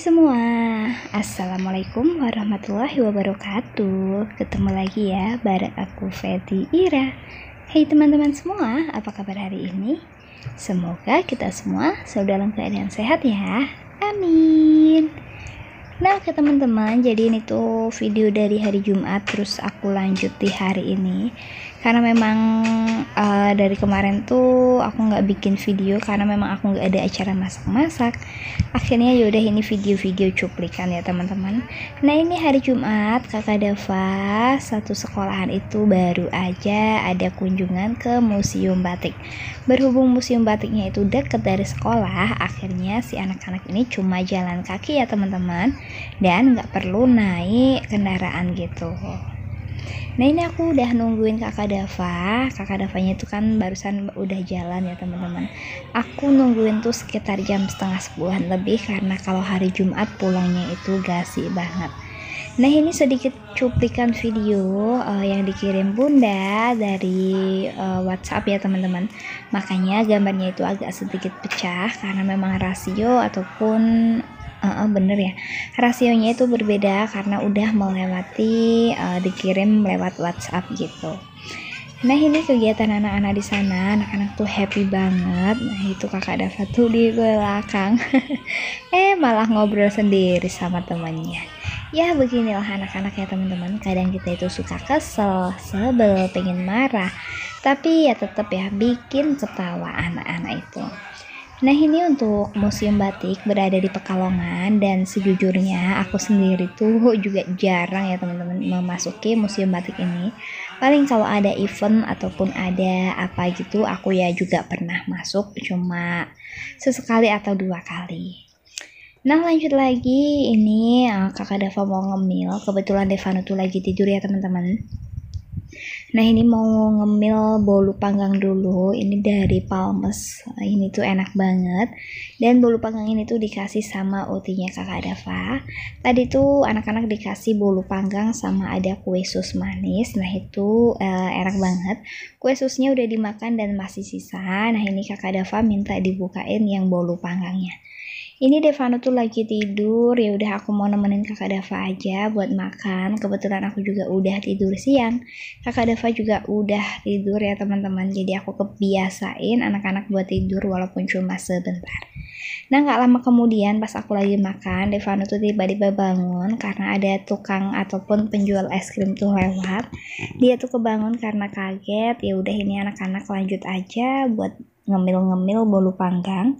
semua, Assalamualaikum warahmatullahi wabarakatuh Ketemu lagi ya, bareng aku Fethi Ira Hai hey, teman-teman semua, apa kabar hari ini? Semoga kita semua selalu dalam keadaan sehat ya Amin Nah ke teman-teman, jadi ini tuh video dari hari Jumat Terus aku lanjut di hari ini karena memang uh, dari kemarin tuh aku nggak bikin video karena memang aku nggak ada acara masak-masak akhirnya yaudah ini video-video cuplikan ya teman-teman nah ini hari Jumat kakak Dava satu sekolahan itu baru aja ada kunjungan ke museum batik berhubung museum batiknya itu deket dari sekolah akhirnya si anak-anak ini cuma jalan kaki ya teman-teman dan nggak perlu naik kendaraan gitu Nah ini aku udah nungguin kakak Dava Kakak Davanya itu kan barusan udah jalan ya teman-teman Aku nungguin tuh sekitar jam setengah sepuluhan lebih Karena kalau hari Jumat pulangnya itu gasi banget Nah ini sedikit cuplikan video uh, yang dikirim bunda dari uh, WhatsApp ya teman-teman. Makanya gambarnya itu agak sedikit pecah karena memang rasio ataupun uh, uh, bener ya rasionya itu berbeda karena udah melewati uh, dikirim lewat WhatsApp gitu nah ini kegiatan anak-anak di sana anak-anak tuh happy banget nah itu kakak Dava tuh di belakang eh malah ngobrol sendiri sama temannya ya beginilah anak-anak ya teman-teman kadang kita itu suka kesel sebel pengen marah tapi ya tetap ya bikin ketawa anak-anak itu Nah ini untuk museum batik berada di Pekalongan dan sejujurnya aku sendiri tuh juga jarang ya teman-teman memasuki museum batik ini. Paling kalau ada event ataupun ada apa gitu aku ya juga pernah masuk cuma sesekali atau dua kali. Nah lanjut lagi ini eh, kakak Deva mau ngemil kebetulan Deva tuh lagi tidur ya teman-teman. Nah ini mau ngemil bolu panggang dulu. Ini dari Palmes. Ini tuh enak banget. Dan bolu panggang ini tuh dikasih sama utinya kakak Dava. Tadi tuh anak-anak dikasih bolu panggang sama ada kue sus manis. Nah itu uh, enak banget. Kue susnya udah dimakan dan masih sisa. Nah ini kakak Dava minta dibukain yang bolu panggangnya ini Devano tuh lagi tidur ya udah aku mau nemenin kakak Dava aja buat makan kebetulan aku juga udah tidur siang kakak Dava juga udah tidur ya teman-teman jadi aku kebiasain anak-anak buat tidur walaupun cuma sebentar Nah nggak lama kemudian pas aku lagi makan Devano tuh tiba-tiba bangun karena ada tukang ataupun penjual es krim tuh lewat Dia tuh kebangun karena kaget ya udah ini anak-anak lanjut aja buat ngemil-ngemil bolu panggang.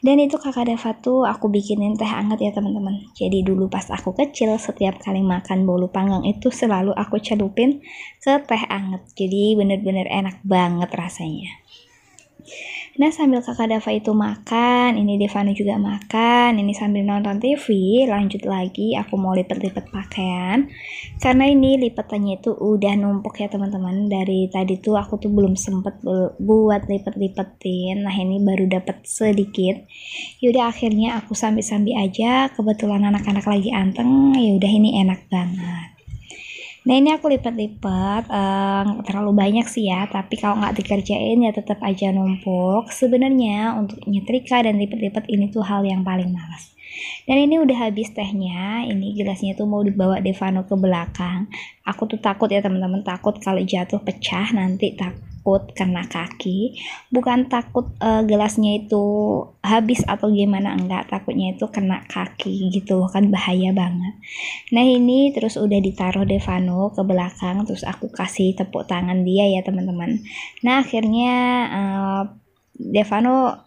Dan itu kakak Deva tuh aku bikinin teh hangat ya teman-teman. Jadi dulu pas aku kecil setiap kali makan bolu panggang itu selalu aku celupin ke teh hangat. Jadi bener-bener enak banget rasanya. Nah sambil kakak Dava itu makan, ini Devana juga makan, ini sambil nonton TV, lanjut lagi aku mau lipet-lipet pakaian. Karena ini lipatannya itu udah numpuk ya teman-teman, dari tadi tuh aku tuh belum sempet buat lipet-lipetin, nah ini baru dapet sedikit. Yaudah akhirnya aku sambil-sambil aja, kebetulan anak-anak lagi anteng, yaudah ini enak banget. Nah ini aku lipat-lipat, eh, nggak terlalu banyak sih ya, tapi kalau nggak dikerjain ya tetap aja numpuk. Sebenarnya untuk nyetrika dan lipat-lipat ini tuh hal yang paling malas. Dan ini udah habis tehnya, ini gelasnya tuh mau dibawa Devano ke belakang. Aku tuh takut ya teman-teman, takut kalau jatuh pecah nanti tak takut karena kaki bukan takut uh, gelasnya itu habis atau gimana enggak takutnya itu kena kaki gitu loh kan bahaya banget nah ini terus udah ditaruh Devano ke belakang terus aku kasih tepuk tangan dia ya teman-teman nah akhirnya uh, Devano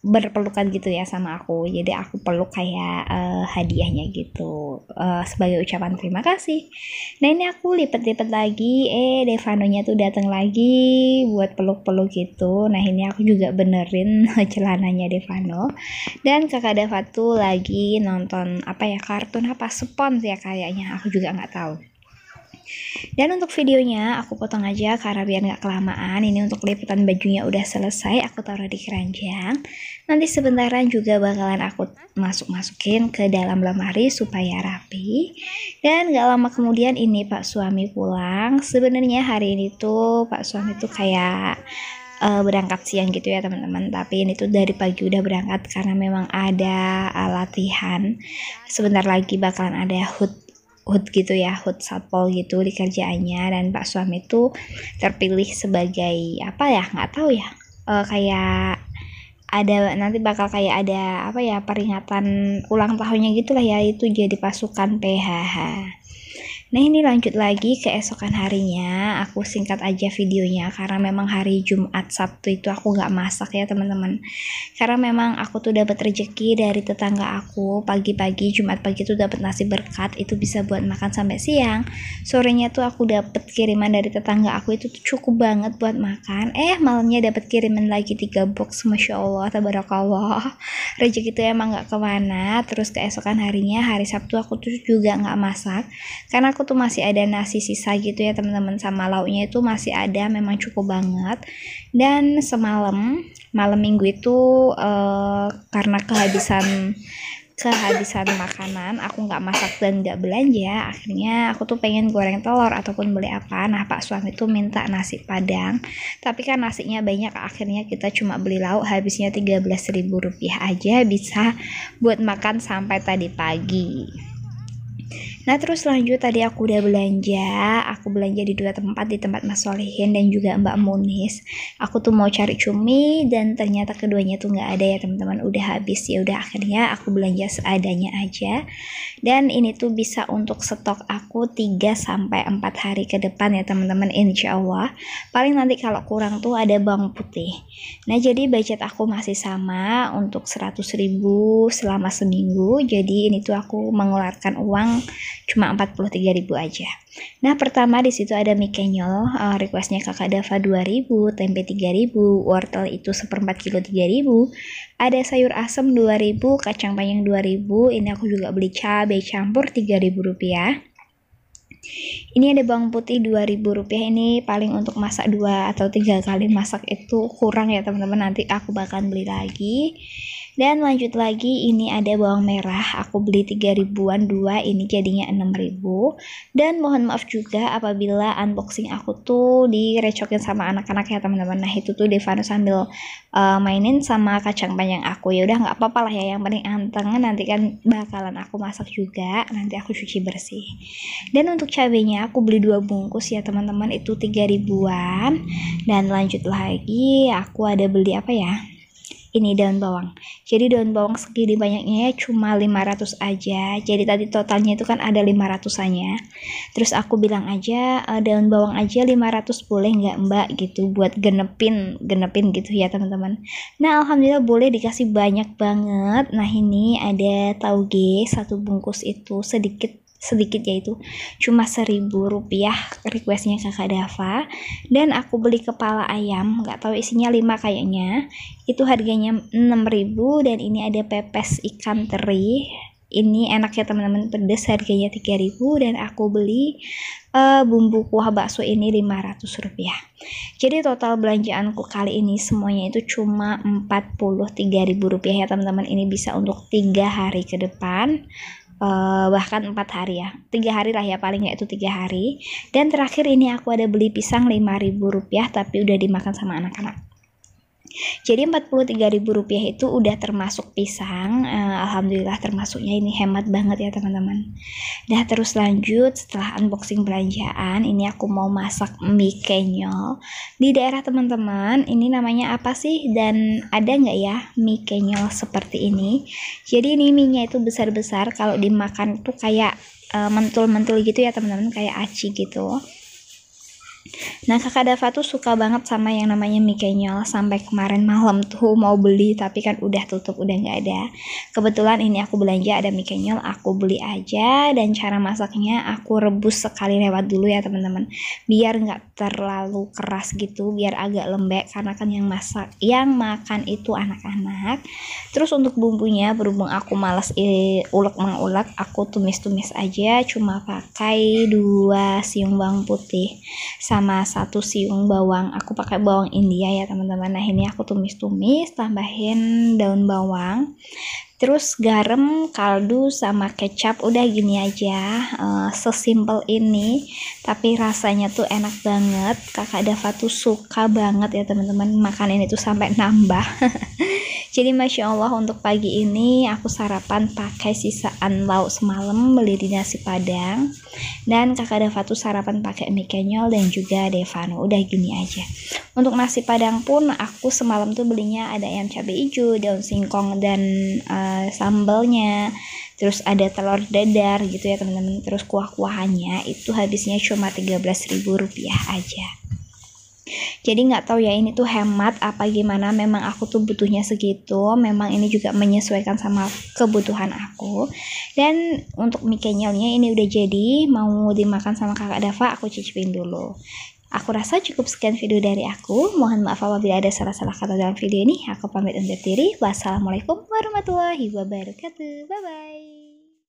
berpelukan gitu ya sama aku jadi aku peluk kayak uh, hadiahnya gitu uh, sebagai ucapan terima kasih nah ini aku lipet-lipet lagi eh Devanonya tuh datang lagi buat peluk-peluk gitu nah ini aku juga benerin celananya Devano dan kakak Deva tuh lagi nonton apa ya kartun apa spons ya kayaknya aku juga nggak tahu dan untuk videonya aku potong aja karena biar nggak kelamaan. Ini untuk liputan bajunya udah selesai, aku taruh di keranjang. Nanti sebentaran juga bakalan aku masuk-masukin ke dalam lemari supaya rapi. Dan nggak lama kemudian ini Pak suami pulang. Sebenarnya hari ini tuh Pak suami tuh kayak uh, berangkat siang gitu ya teman-teman tapi ini tuh dari pagi udah berangkat karena memang ada uh, latihan sebentar lagi bakalan ada hut hut gitu ya hut satpol gitu di kerjaannya dan pak suami itu terpilih sebagai apa ya nggak tahu ya e, kayak ada nanti bakal kayak ada apa ya peringatan ulang tahunnya gitulah ya itu jadi pasukan PHH Nah ini lanjut lagi keesokan harinya Aku singkat aja videonya Karena memang hari Jumat Sabtu itu aku gak masak ya teman-teman Karena memang aku tuh dapat rejeki dari tetangga aku Pagi-pagi Jumat pagi tuh dapat nasi berkat Itu bisa buat makan sampai siang Sorenya tuh aku dapat kiriman dari tetangga aku Itu tuh cukup banget buat makan Eh malamnya dapat kiriman lagi 3 box Masya Allah Tabarakallah Rejeki tuh emang gak kemana Terus keesokan harinya hari Sabtu aku tuh juga gak masak Karena aku aku tuh masih ada nasi sisa gitu ya teman-teman sama lauknya itu masih ada memang cukup banget dan semalam malam minggu itu uh, karena kehabisan kehabisan makanan aku nggak masak dan nggak belanja akhirnya aku tuh pengen goreng telur ataupun beli apa nah pak suami tuh minta nasi padang tapi kan nasinya banyak akhirnya kita cuma beli lauk habisnya 13.000 rupiah aja bisa buat makan sampai tadi pagi Nah terus lanjut tadi aku udah belanja, aku belanja di dua tempat di tempat Mas Solihin dan juga Mbak Munis. Aku tuh mau cari cumi dan ternyata keduanya tuh gak ada ya teman-teman, udah habis ya udah akhirnya aku belanja seadanya aja. Dan ini tuh bisa untuk stok aku 3 4 hari ke depan ya teman-teman insya Allah. Paling nanti kalau kurang tuh ada bawang putih. Nah jadi budget aku masih sama untuk 100 ribu selama seminggu. Jadi ini tuh aku mengeluarkan uang cuma 43.000 aja. Nah, pertama di situ ada mie kenyol, uh, eh, requestnya Kakak Dava 2000, tempe 3000, wortel itu seperempat kilo 3000, ada sayur asem 2000, kacang panjang 2000, ini aku juga beli cabai campur 3000 rupiah. Ini ada bawang putih 2000 rupiah ini paling untuk masak 2 atau 3 kali masak itu kurang ya teman-teman nanti aku bakal beli lagi. Dan lanjut lagi ini ada bawang merah, aku beli 3 ribuan 2 ini jadinya 6 ribu. Dan mohon maaf juga apabila unboxing aku tuh direcokin sama anak-anak ya teman-teman. Nah itu tuh Devano sambil uh, mainin sama kacang panjang aku. Ya udah nggak apa-apa lah ya, yang paling anteng nanti kan bakalan aku masak juga, nanti aku cuci bersih. Dan untuk cabenya aku beli dua bungkus ya teman-teman itu 3 ribuan. Dan lanjut lagi aku ada beli apa ya? ini daun bawang. Jadi daun bawang segini banyaknya ya cuma 500 aja. Jadi tadi totalnya itu kan ada 500-annya. Terus aku bilang aja uh, daun bawang aja 500 boleh nggak Mbak gitu buat genepin, genepin gitu ya teman-teman. Nah, alhamdulillah boleh dikasih banyak banget. Nah, ini ada tauge satu bungkus itu sedikit sedikit yaitu cuma seribu rupiah requestnya kakak Dava dan aku beli kepala ayam nggak tahu isinya lima kayaknya itu harganya enam ribu dan ini ada pepes ikan teri ini enak ya teman-teman pedes harganya 3000 dan aku beli uh, bumbu kuah bakso ini 500 rupiah jadi total belanjaanku kali ini semuanya itu cuma 43.000 rupiah ya teman-teman ini bisa untuk tiga hari ke depan uh, bahkan empat hari ya tiga hari lah ya paling yaitu tiga hari dan terakhir ini aku ada beli pisang lima ribu rupiah tapi udah dimakan sama anak-anak jadi Rp43.000 itu udah termasuk pisang. Uh, Alhamdulillah termasuknya ini hemat banget ya teman-teman. Nah terus lanjut setelah unboxing belanjaan, ini aku mau masak mie kenyal. Di daerah teman-teman, ini namanya apa sih dan ada nggak ya mie kenyal seperti ini? Jadi ini mie-nya itu besar-besar kalau dimakan tuh kayak eh, mentul-mentul uh, mentul -mentul gitu ya teman-teman, kayak aci gitu. Nah kakak Dava tuh suka banget sama yang namanya mie kenyal sampai kemarin malam tuh mau beli tapi kan udah tutup udah gak ada. Kebetulan ini aku belanja ada mie kenyal aku beli aja dan cara masaknya aku rebus sekali lewat dulu ya teman-teman biar gak terlalu keras gitu biar agak lembek karena kan yang masak yang makan itu anak-anak. Terus untuk bumbunya berhubung aku males ulak eh, ulek mengulek aku tumis-tumis aja cuma pakai dua siung bawang putih sama sama satu siung bawang aku pakai bawang India ya teman-teman nah ini aku tumis-tumis tambahin daun bawang terus garam kaldu sama kecap udah gini aja uh, sesimpel ini tapi rasanya tuh enak banget kakak Dava tuh suka banget ya teman-teman makan ini tuh sampai nambah jadi masya Allah untuk pagi ini aku sarapan pakai sisaan lauk semalam beli di nasi padang dan kakak Dava tuh sarapan pakai mie kenyol dan juga Devano udah gini aja untuk nasi padang pun aku semalam tuh belinya ada ayam cabai hijau daun singkong dan uh, Eh, sambalnya terus ada telur dadar gitu ya teman-teman terus kuah-kuahannya itu habisnya cuma 13.000 rupiah aja jadi nggak tahu ya ini tuh hemat apa gimana memang aku tuh butuhnya segitu memang ini juga menyesuaikan sama kebutuhan aku dan untuk mie kenyalnya ini udah jadi mau dimakan sama kakak Dava aku cicipin dulu Aku rasa cukup sekian video dari aku. Mohon maaf apabila ada salah-salah kata dalam video ini. Aku pamit undur diri. Wassalamualaikum warahmatullahi wabarakatuh. Bye-bye.